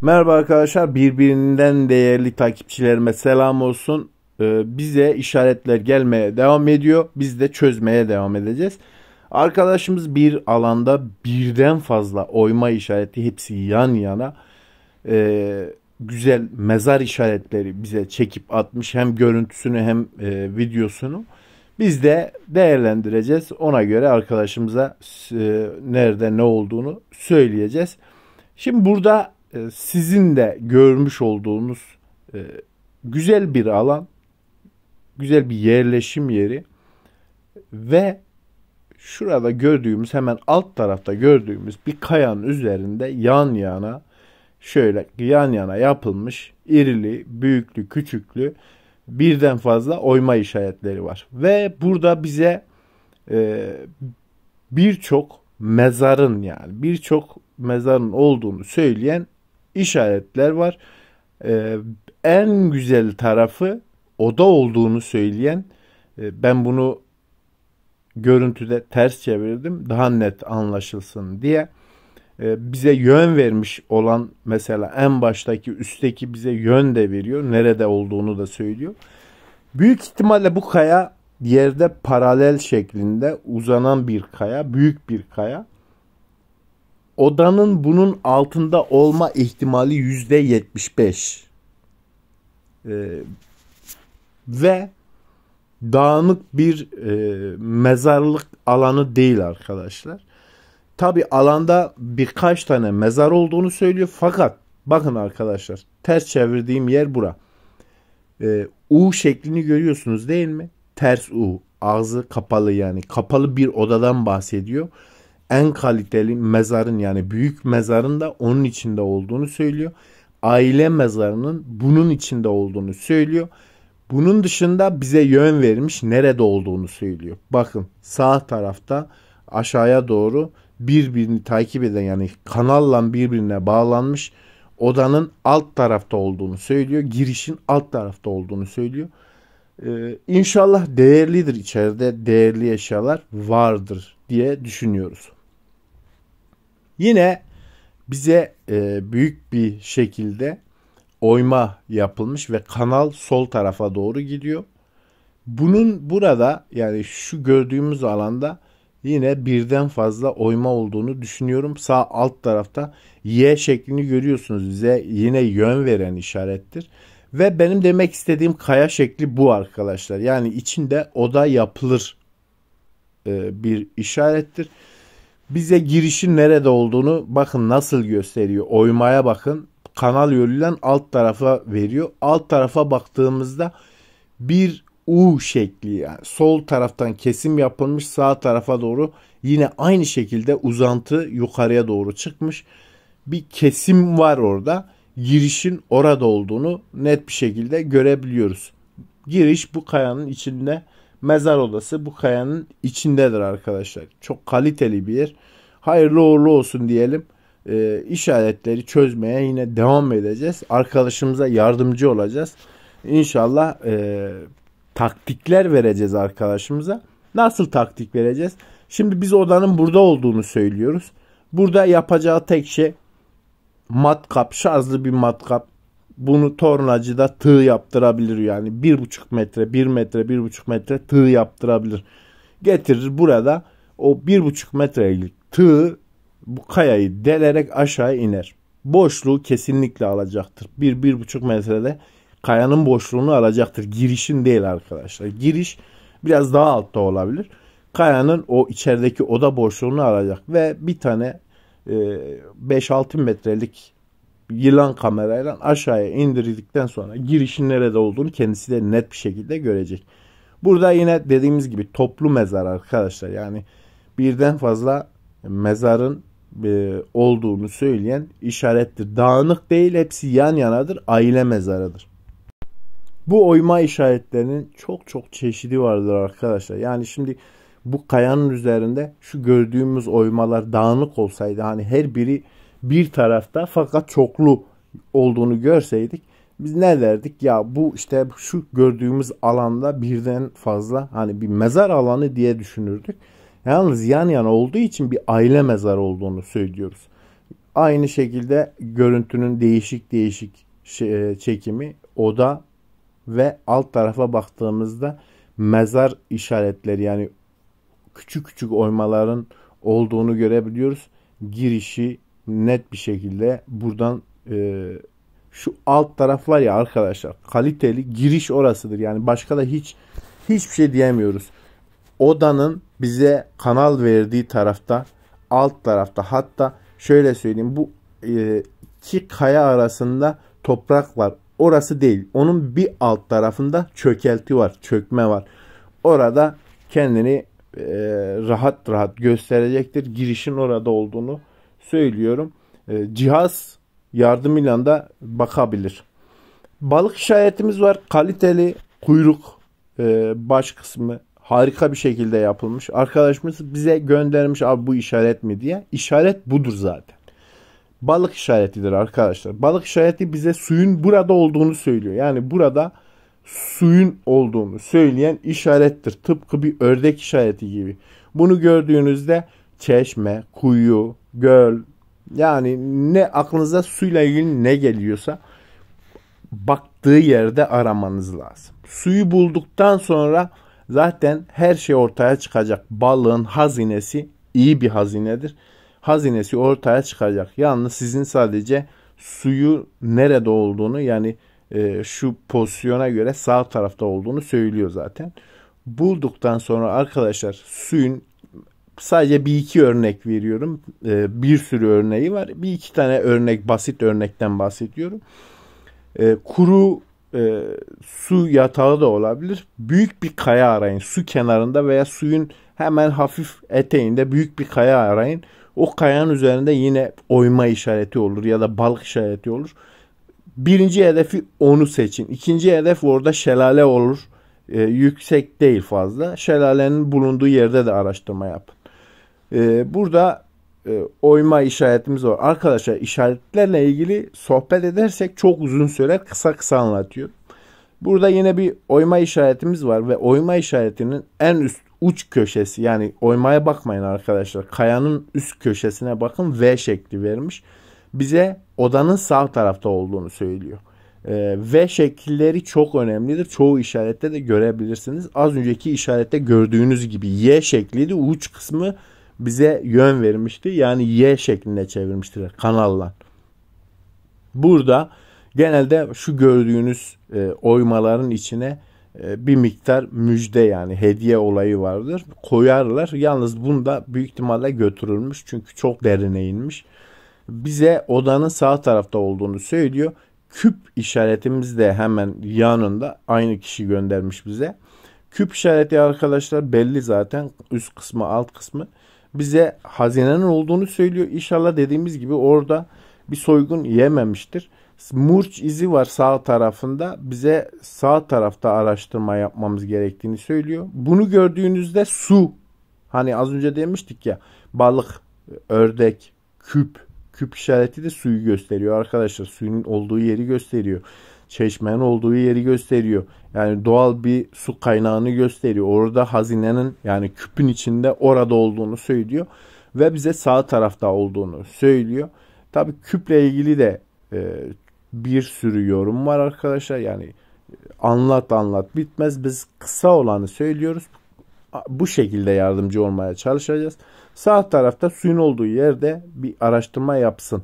Merhaba arkadaşlar birbirinden değerli takipçilerime selam olsun. Ee, bize işaretler gelmeye devam ediyor. Biz de çözmeye devam edeceğiz. Arkadaşımız bir alanda birden fazla oyma işareti hepsi yan yana e, güzel mezar işaretleri bize çekip atmış hem görüntüsünü hem e, videosunu. Biz de değerlendireceğiz. Ona göre arkadaşımıza e, nerede ne olduğunu söyleyeceğiz. Şimdi burada ee, sizin de görmüş olduğunuz e, güzel bir alan, güzel bir yerleşim yeri ve şurada gördüğümüz hemen alt tarafta gördüğümüz bir kayanın üzerinde yan yana şöyle yan yana yapılmış irili, büyüklü, küçüklü birden fazla oyma işaretleri var. Ve burada bize e, birçok mezarın yani birçok mezarın olduğunu söyleyen işaretler var. Ee, en güzel tarafı oda olduğunu söyleyen e, ben bunu görüntüde ters çevirdim daha net anlaşılsın diye e, bize yön vermiş olan mesela en baştaki üstteki bize yön de veriyor nerede olduğunu da söylüyor. Büyük ihtimalle bu kaya yerde paralel şeklinde uzanan bir kaya, büyük bir kaya odanın bunun altında olma ihtimali yüzde yetmiş beş. Ee, ve dağınık bir e, mezarlık alanı değil arkadaşlar. Tabi alanda birkaç tane mezar olduğunu söylüyor fakat bakın arkadaşlar ters çevirdiğim yer bura. E, U şeklini görüyorsunuz değil mi? Ters U ağzı kapalı yani kapalı bir odadan bahsediyor en kaliteli mezarın yani büyük mezarın da onun içinde olduğunu söylüyor. Aile mezarının bunun içinde olduğunu söylüyor. Bunun dışında bize yön vermiş nerede olduğunu söylüyor. Bakın sağ tarafta aşağıya doğru birbirini takip eden yani kanalla birbirine bağlanmış odanın alt tarafta olduğunu söylüyor. Girişin alt tarafta olduğunu söylüyor. Ee, inşallah değerlidir içeride değerli eşyalar vardır diye düşünüyoruz. Yine bize e, büyük bir şekilde oyma yapılmış ve kanal sol tarafa doğru gidiyor. Bunun burada yani şu gördüğümüz alanda yine birden fazla oyma olduğunu düşünüyorum. Sağ alt tarafta Y şeklini görüyorsunuz. Bize yine yön veren işarettir. Ve benim demek istediğim kaya şekli bu arkadaşlar. Yani içinde oda yapılır e, bir işarettir. Bize girişin nerede olduğunu bakın nasıl gösteriyor. Oymaya bakın. Kanal yoluyla alt tarafa veriyor. Alt tarafa baktığımızda bir U şekli yani sol taraftan kesim yapılmış sağ tarafa doğru yine aynı şekilde uzantı yukarıya doğru çıkmış. Bir kesim var orada. Girişin orada olduğunu net bir şekilde görebiliyoruz. Giriş bu kayanın içinde mezar odası bu kayanın içindedir arkadaşlar. Çok kaliteli bir yer. Hayırlı uğurlu olsun diyelim. E, ee, işaretleri çözmeye yine devam edeceğiz. Arkadaşımıza yardımcı olacağız. İnşallah e, taktikler vereceğiz arkadaşımıza. Nasıl taktik vereceğiz? Şimdi biz odanın burada olduğunu söylüyoruz. Burada yapacağı tek şey matkap, şarjlı bir matkap bunu tornacıda tığ yaptırabilir yani. bir buçuk metre, bir metre, bir buçuk metre tığ yaptırabilir. Getirir burada o bir buçuk metrelik tığ bu kayayı delerek aşağı iner. Boşluğu kesinlikle alacaktır. bir bir buçuk metrede kayanın boşluğunu alacaktır. Girişin değil arkadaşlar. Giriş biraz daha altta olabilir. Kayanın o içerideki oda boşluğunu alacak ve bir tane 5-6 e, metrelik yılan kamerayla aşağıya indirdikten sonra girişin nerede olduğunu kendisi de net bir şekilde görecek. Burada yine dediğimiz gibi toplu mezar arkadaşlar. Yani birden fazla mezarın e, olduğunu söyleyen işarettir. Dağınık değil hepsi yan yanadır. Aile mezarıdır. Bu oyma işaretlerinin çok çok çeşidi vardır arkadaşlar. Yani şimdi bu kayanın üzerinde şu gördüğümüz oymalar dağınık olsaydı hani her biri bir tarafta fakat çoklu olduğunu görseydik biz ne derdik ya bu işte şu gördüğümüz alanda birden fazla hani bir mezar alanı diye düşünürdük. Yalnız yan yana olduğu için bir aile mezarı olduğunu söylüyoruz. Aynı şekilde görüntünün değişik değişik çekimi oda ve alt tarafa baktığımızda mezar işaretleri yani küçük küçük oymaların olduğunu görebiliyoruz. Girişi, net bir şekilde buradan e, şu alt taraf var ya arkadaşlar kaliteli giriş orasıdır. Yani başka da hiç hiçbir şey diyemiyoruz. Odanın bize kanal verdiği tarafta alt tarafta hatta şöyle söyleyeyim bu e, iki kaya arasında toprak var. Orası değil. Onun bir alt tarafında çökelti var. Çökme var. Orada kendini e, rahat rahat gösterecektir. Girişin orada olduğunu söylüyorum. E, cihaz yardımıyla da bakabilir. Balık işaretimiz var. Kaliteli kuyruk e, baş kısmı harika bir şekilde yapılmış. Arkadaşımız bize göndermiş abi bu işaret mi diye. İşaret budur zaten. Balık işaretidir arkadaşlar. Balık işareti bize suyun burada olduğunu söylüyor. Yani burada suyun olduğunu söyleyen işarettir. Tıpkı bir ördek işareti gibi. Bunu gördüğünüzde çeşme, kuyu, göl yani ne aklınıza suyla ilgili ne geliyorsa baktığı yerde aramanız lazım. Suyu bulduktan sonra zaten her şey ortaya çıkacak. Balığın hazinesi iyi bir hazinedir. Hazinesi ortaya çıkacak. Yalnız sizin sadece suyu nerede olduğunu yani e, şu pozisyona göre sağ tarafta olduğunu söylüyor zaten. Bulduktan sonra arkadaşlar suyun sadece bir iki örnek veriyorum. Ee, bir sürü örneği var. Bir iki tane örnek basit örnekten bahsediyorum. Ee, kuru e, su yatağı da olabilir. Büyük bir kaya arayın. Su kenarında veya suyun hemen hafif eteğinde büyük bir kaya arayın. O kayanın üzerinde yine oyma işareti olur ya da balık işareti olur. Birinci hedefi onu seçin. İkinci hedef orada şelale olur. E, yüksek değil fazla. Şelalenin bulunduğu yerde de araştırma yapın. Ee, burada e, oyma işaretimiz var. Arkadaşlar işaretlerle ilgili sohbet edersek çok uzun süre Kısa kısa anlatıyor. Burada yine bir oyma işaretimiz var ve oyma işaretinin en üst uç köşesi yani oymaya bakmayın arkadaşlar. Kayanın üst köşesine bakın V şekli vermiş. Bize odanın sağ tarafta olduğunu söylüyor. Ee, v şekilleri çok önemlidir. Çoğu işarette de görebilirsiniz. Az önceki işarette gördüğünüz gibi Y şekliydi. Uç kısmı bize yön vermişti. Yani Y şeklinde çevirmiştir kanalla. Burada genelde şu gördüğünüz e, oymaların içine e, bir miktar müjde yani hediye olayı vardır. Koyarlar. Yalnız bunda büyük ihtimalle götürülmüş çünkü çok derine inmiş. Bize odanın sağ tarafta olduğunu söylüyor. Küp işaretimiz de hemen yanında aynı kişi göndermiş bize. Küp işareti arkadaşlar belli zaten üst kısmı alt kısmı bize hazinenin olduğunu söylüyor. İnşallah dediğimiz gibi orada bir soygun yememiştir. Murç izi var sağ tarafında. Bize sağ tarafta araştırma yapmamız gerektiğini söylüyor. Bunu gördüğünüzde su hani az önce demiştik ya balık, ördek, küp, küp işareti de suyu gösteriyor arkadaşlar. Suyun olduğu yeri gösteriyor çeşmenin olduğu yeri gösteriyor. Yani doğal bir su kaynağını gösteriyor. Orada hazinenin yani küpün içinde orada olduğunu söylüyor ve bize sağ tarafta olduğunu söylüyor. Tabi küple ilgili de e, bir sürü yorum var arkadaşlar. Yani e, anlat anlat bitmez. Biz kısa olanı söylüyoruz. Bu şekilde yardımcı olmaya çalışacağız. Sağ tarafta suyun olduğu yerde bir araştırma yapsın